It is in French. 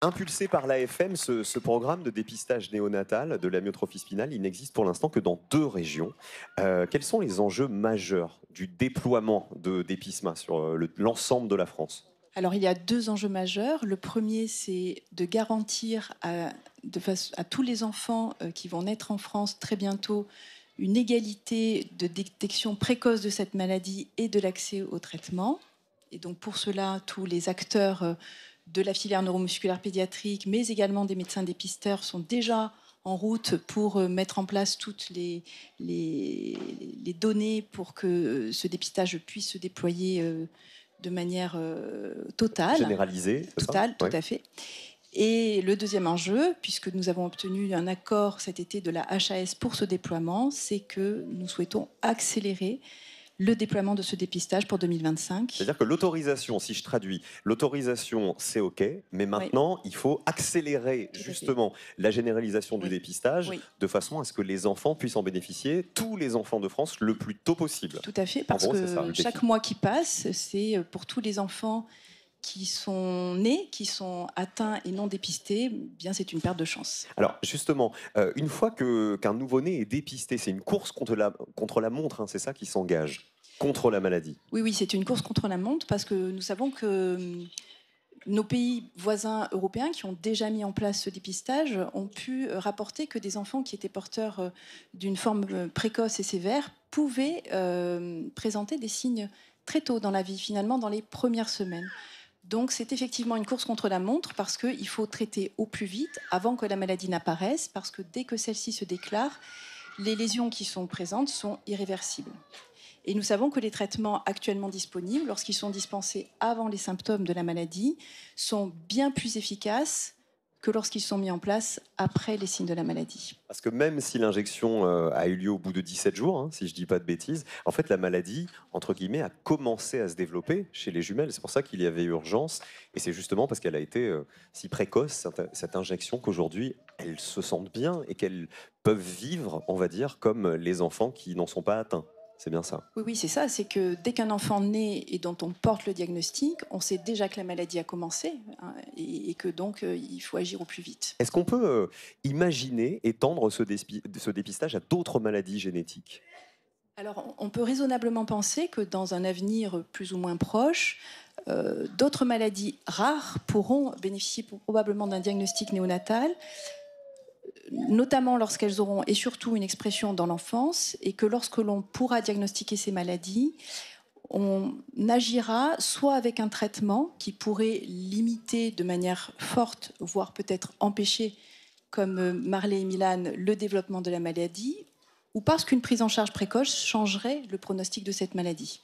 Impulsé par l'AFM, ce, ce programme de dépistage néonatal de l'amyotrophie spinale, il n'existe pour l'instant que dans deux régions. Euh, quels sont les enjeux majeurs du déploiement de DEPISMA sur euh, l'ensemble de la France alors il y a deux enjeux majeurs. Le premier, c'est de garantir à, tous les enfants euh, qui vont naître en France très bientôt une égalité de détection précoce de cette maladie et de l'accès au traitement. Et donc pour cela, tous les acteurs de la filière neuromusculaire pédiatrique, mais également des médecins dépisteurs sont déjà en route pour euh, mettre en place toutes les, données pour que euh, ce dépistage puisse se déployer euh, de manière totale. Généralisée. Totale, tout à fait. Et le deuxième enjeu, puisque nous avons obtenu un accord cet été de la HAS pour ce déploiement, c'est que nous souhaitons accélérer le déploiement de ce dépistage pour 2025. C'est-à-dire que l'autorisation, si je traduis, l'autorisation, c'est OK, mais maintenant, il faut accélérer justement la généralisation du dépistage de façon à ce que les enfants puissent en bénéficier, tous les enfants de France, le plus tôt possible. Tout à fait, parce que chaque mois qui passe, c'est euh, pour tous les enfants qui sont nés, qui sont atteints et non dépistés, bien c'est une perte de chance. Alors justement, euh, une fois que qu'un nouveau-né est dépisté, c'est une course contre la, contre la montre, hein, c'est ça qui s'engage contre la maladie. Oui, oui, c'est une course contre la montre parce que nous savons que hum, nos pays voisins européens qui ont déjà mis en place ce dépistage ont pu rapporter que des enfants qui étaient porteurs euh, d'une forme euh, précoce et sévère pouvaient présenter des signes très tôt dans la vie, finalement dans les premières semaines. Donc c'est effectivement une course contre la montre parce qu'il faut traiter au plus vite avant que la maladie n'apparaisse, parce que dès que celle-ci se déclare, les lésions qui sont présentes sont irréversibles. Et nous savons que les traitements actuellement disponibles, lorsqu'ils sont dispensés avant les symptômes de la maladie, sont bien plus efficaces que lorsqu'ils sont mis en place après les signes de la maladie. Parce que même si l'injection euh, a eu lieu au bout de 17 jours, hein, si je ne dis pas de bêtises, en fait la maladie, entre guillemets, a commencé à se développer chez les jumelles. C'est pour ça qu'il y avait urgence. Et c'est justement parce qu'elle a été euh, si précoce, cette injection, qu'aujourd'hui, elles se sentent bien et qu'elles peuvent vivre, on va dire, comme les enfants qui n'en sont pas atteints. C'est bien ça. Oui, c'est ça. C'est que dès qu'un enfant naît et dont on porte le diagnostic, on sait déjà que la maladie a commencé hein, et, que donc euh, il faut agir au plus vite. Est-ce qu'on peut euh, imaginer étendre ce, ce dépistage à d'autres maladies génétiques alors, on peut raisonnablement penser que dans un avenir plus ou moins proche, euh, d'autres maladies rares pourront bénéficier probablement d'un diagnostic néonatal notamment lorsqu'elles auront et surtout une expression dans l'enfance, et que lorsque l'on pourra diagnostiquer ces maladies, on agira soit avec un traitement qui pourrait limiter de manière forte, voire peut-être empêcher, comme euh, Marley et Milan, le développement de la maladie, ou parce qu'une prise en charge précoce changerait le pronostic de cette maladie.